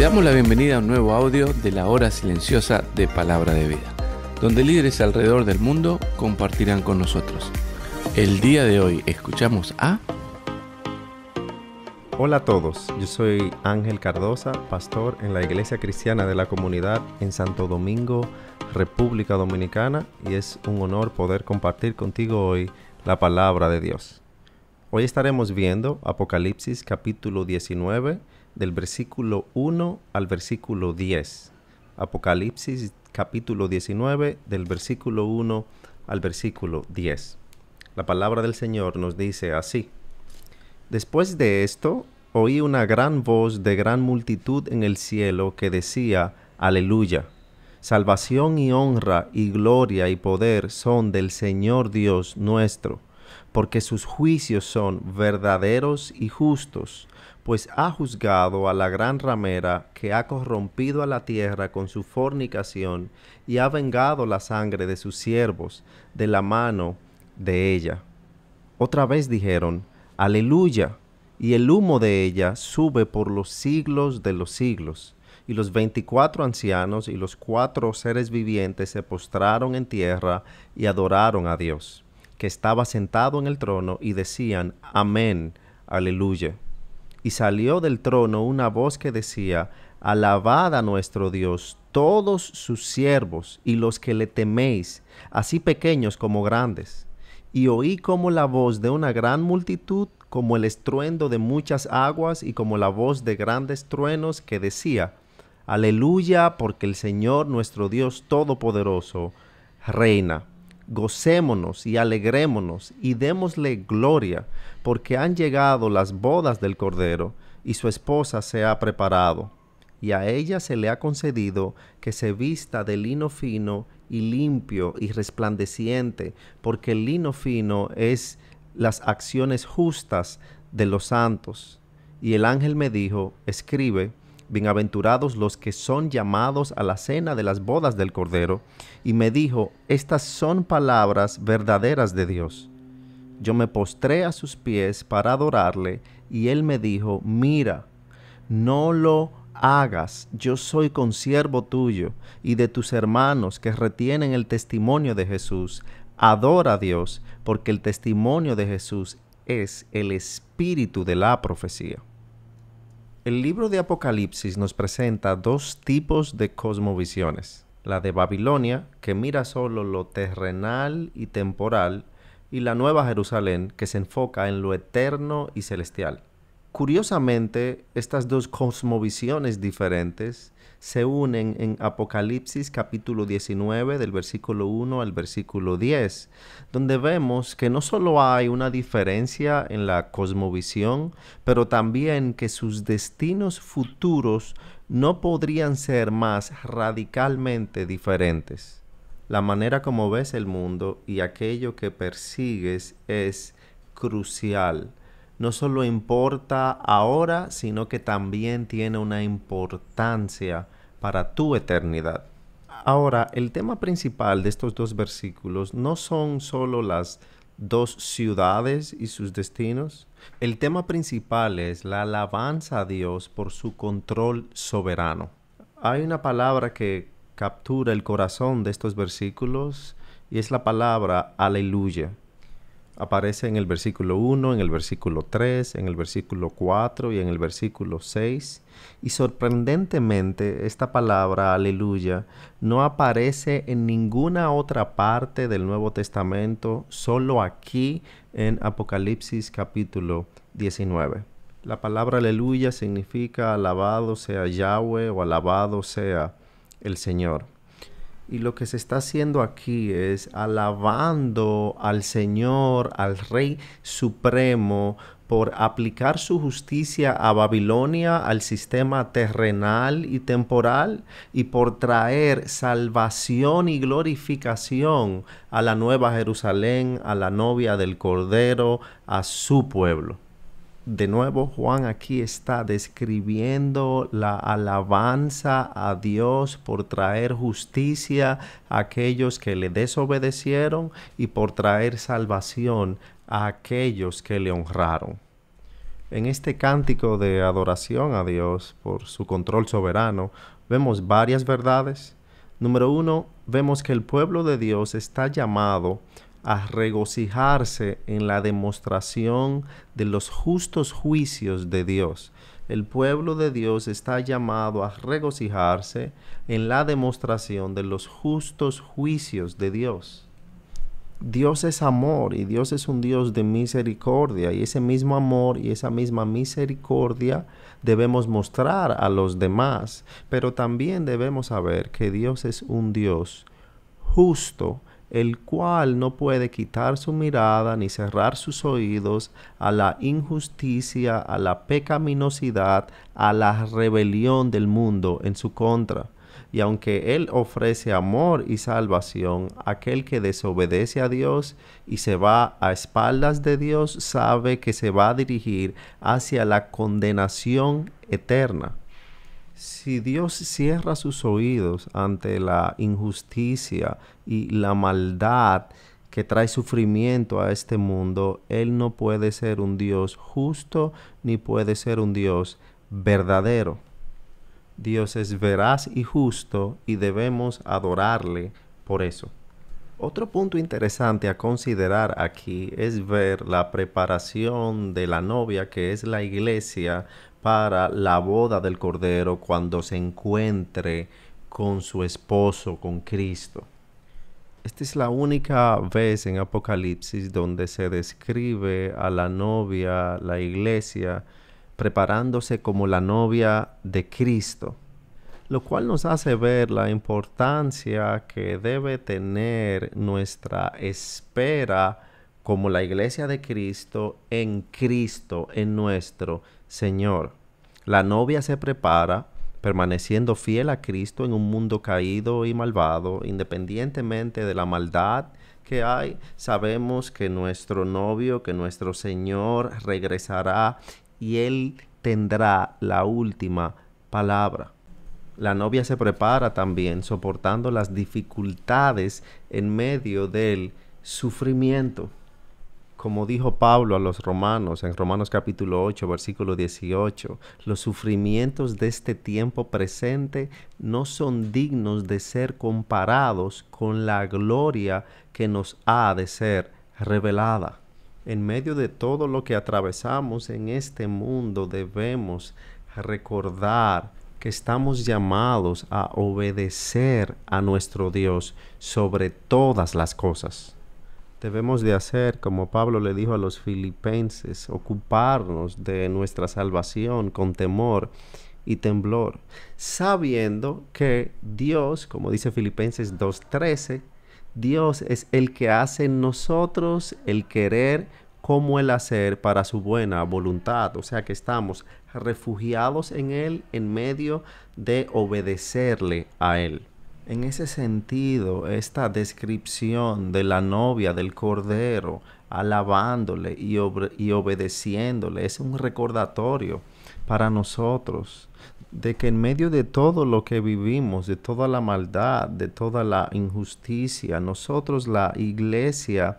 damos la bienvenida a un nuevo audio de la hora silenciosa de Palabra de Vida, donde líderes alrededor del mundo compartirán con nosotros. El día de hoy escuchamos a... Hola a todos, yo soy Ángel Cardosa, pastor en la Iglesia Cristiana de la Comunidad en Santo Domingo, República Dominicana, y es un honor poder compartir contigo hoy la palabra de Dios. Hoy estaremos viendo Apocalipsis capítulo 19 del versículo 1 al versículo 10. Apocalipsis capítulo 19 del versículo 1 al versículo 10. La palabra del Señor nos dice así. Después de esto, oí una gran voz de gran multitud en el cielo que decía, Aleluya. Salvación y honra y gloria y poder son del Señor Dios nuestro porque sus juicios son verdaderos y justos, pues ha juzgado a la gran ramera que ha corrompido a la tierra con su fornicación y ha vengado la sangre de sus siervos de la mano de ella. Otra vez dijeron, Aleluya, y el humo de ella sube por los siglos de los siglos. Y los veinticuatro ancianos y los cuatro seres vivientes se postraron en tierra y adoraron a Dios que estaba sentado en el trono y decían, Amén, aleluya. Y salió del trono una voz que decía, Alabad a nuestro Dios todos sus siervos y los que le teméis, así pequeños como grandes. Y oí como la voz de una gran multitud, como el estruendo de muchas aguas y como la voz de grandes truenos que decía, Aleluya, porque el Señor nuestro Dios Todopoderoso reina gocémonos y alegrémonos y démosle gloria, porque han llegado las bodas del Cordero, y su esposa se ha preparado, y a ella se le ha concedido que se vista de lino fino y limpio y resplandeciente, porque el lino fino es las acciones justas de los santos. Y el ángel me dijo, escribe, bienaventurados los que son llamados a la cena de las bodas del Cordero, y me dijo, estas son palabras verdaderas de Dios. Yo me postré a sus pies para adorarle, y él me dijo, mira, no lo hagas, yo soy consiervo tuyo y de tus hermanos que retienen el testimonio de Jesús. Adora a Dios, porque el testimonio de Jesús es el espíritu de la profecía. El libro de Apocalipsis nos presenta dos tipos de cosmovisiones. La de Babilonia, que mira solo lo terrenal y temporal, y la Nueva Jerusalén, que se enfoca en lo eterno y celestial curiosamente, estas dos cosmovisiones diferentes se unen en Apocalipsis capítulo 19 del versículo 1 al versículo 10, donde vemos que no solo hay una diferencia en la cosmovisión, pero también que sus destinos futuros no podrían ser más radicalmente diferentes. La manera como ves el mundo y aquello que persigues es crucial no solo importa ahora, sino que también tiene una importancia para tu eternidad. Ahora, el tema principal de estos dos versículos no son solo las dos ciudades y sus destinos. El tema principal es la alabanza a Dios por su control soberano. Hay una palabra que captura el corazón de estos versículos y es la palabra aleluya. Aparece en el versículo 1, en el versículo 3, en el versículo 4 y en el versículo 6. Y sorprendentemente esta palabra aleluya no aparece en ninguna otra parte del Nuevo Testamento, solo aquí en Apocalipsis capítulo 19. La palabra aleluya significa alabado sea Yahweh o alabado sea el Señor. Y lo que se está haciendo aquí es alabando al Señor, al Rey Supremo, por aplicar su justicia a Babilonia, al sistema terrenal y temporal, y por traer salvación y glorificación a la nueva Jerusalén, a la novia del Cordero, a su pueblo de nuevo Juan aquí está describiendo la alabanza a Dios por traer justicia a aquellos que le desobedecieron y por traer salvación a aquellos que le honraron. En este cántico de adoración a Dios por su control soberano, vemos varias verdades. Número uno, vemos que el pueblo de Dios está llamado a regocijarse en la demostración de los justos juicios de Dios. El pueblo de Dios está llamado a regocijarse en la demostración de los justos juicios de Dios. Dios es amor y Dios es un Dios de misericordia y ese mismo amor y esa misma misericordia debemos mostrar a los demás, pero también debemos saber que Dios es un Dios justo el cual no puede quitar su mirada ni cerrar sus oídos a la injusticia, a la pecaminosidad, a la rebelión del mundo en su contra. Y aunque Él ofrece amor y salvación, aquel que desobedece a Dios y se va a espaldas de Dios sabe que se va a dirigir hacia la condenación eterna si Dios cierra sus oídos ante la injusticia y la maldad que trae sufrimiento a este mundo, Él no puede ser un Dios justo ni puede ser un Dios verdadero. Dios es veraz y justo y debemos adorarle por eso. Otro punto interesante a considerar aquí es ver la preparación de la novia, que es la iglesia, para la boda del Cordero cuando se encuentre con su esposo, con Cristo. Esta es la única vez en Apocalipsis donde se describe a la novia, la iglesia, preparándose como la novia de Cristo, lo cual nos hace ver la importancia que debe tener nuestra espera como la iglesia de Cristo en Cristo, en nuestro Señor. La novia se prepara permaneciendo fiel a Cristo en un mundo caído y malvado, independientemente de la maldad que hay, sabemos que nuestro novio, que nuestro Señor regresará y Él tendrá la última palabra. La novia se prepara también soportando las dificultades en medio del sufrimiento como dijo Pablo a los romanos en Romanos capítulo 8, versículo 18, los sufrimientos de este tiempo presente no son dignos de ser comparados con la gloria que nos ha de ser revelada. En medio de todo lo que atravesamos en este mundo debemos recordar que estamos llamados a obedecer a nuestro Dios sobre todas las cosas debemos de hacer, como Pablo le dijo a los filipenses, ocuparnos de nuestra salvación con temor y temblor, sabiendo que Dios, como dice Filipenses 2.13, Dios es el que hace en nosotros el querer como el hacer para su buena voluntad. O sea que estamos refugiados en Él en medio de obedecerle a Él. En ese sentido, esta descripción de la novia del Cordero alabándole y, obedeciéndole es un recordatorio para nosotros de que en medio de todo lo que vivimos, de toda la maldad, de toda la injusticia, nosotros la iglesia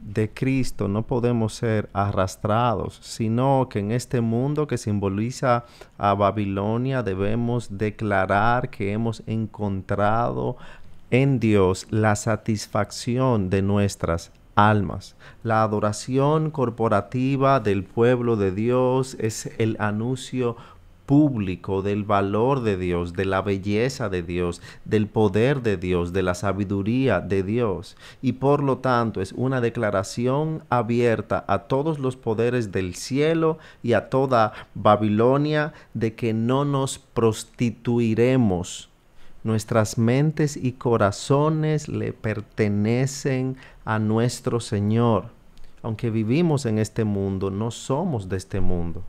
de Cristo no podemos ser arrastrados, sino que en este mundo que simboliza a Babilonia debemos declarar que hemos encontrado en Dios la satisfacción de nuestras almas. La adoración corporativa del pueblo de Dios es el anuncio público del valor de Dios, de la belleza de Dios, del poder de Dios, de la sabiduría de Dios. Y por lo tanto es una declaración abierta a todos los poderes del cielo y a toda Babilonia de que no nos prostituiremos. Nuestras mentes y corazones le pertenecen a nuestro Señor. Aunque vivimos en este mundo, no somos de este mundo.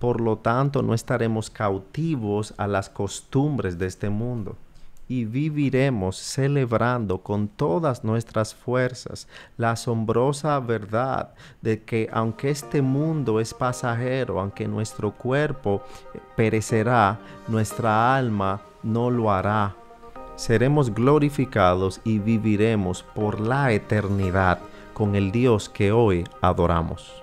Por lo tanto, no estaremos cautivos a las costumbres de este mundo y viviremos celebrando con todas nuestras fuerzas la asombrosa verdad de que aunque este mundo es pasajero, aunque nuestro cuerpo perecerá, nuestra alma no lo hará. Seremos glorificados y viviremos por la eternidad con el Dios que hoy adoramos.